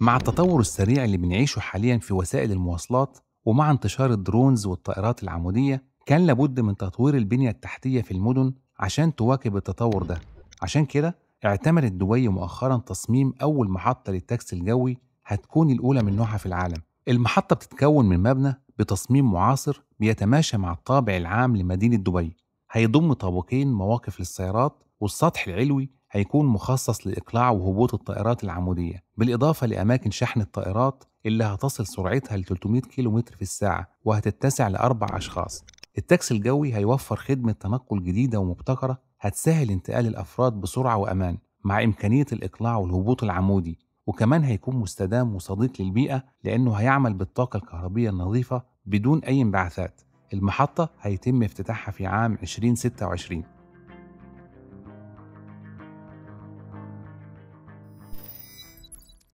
مع التطور السريع اللي بنعيشه حاليا في وسائل المواصلات ومع انتشار الدرونز والطائرات العمودية كان لابد من تطوير البنية التحتية في المدن عشان تواكب التطور ده عشان كده اعتمدت دبي مؤخرا تصميم أول محطة للتاكسي الجوي هتكون الأولى من نوعها في العالم المحطة بتتكون من مبنى بتصميم معاصر بيتماشى مع الطابع العام لمدينة دبي هيضم طابقين مواقف للسيارات والسطح العلوي هيكون مخصص لإقلاع وهبوط الطائرات العمودية بالإضافة لأماكن شحن الطائرات اللي هتصل سرعتها ل 300 كم في الساعة وهتتسع لأربع أشخاص التاكسي الجوي هيوفر خدمة تنقل جديدة ومبتكرة هتسهل انتقال الأفراد بسرعة وأمان مع إمكانية الإقلاع والهبوط العمودي وكمان هيكون مستدام وصديق للبيئة لأنه هيعمل بالطاقة الكهربية النظيفة بدون أي انبعاثات المحطة هيتم افتتاحها في عام 2026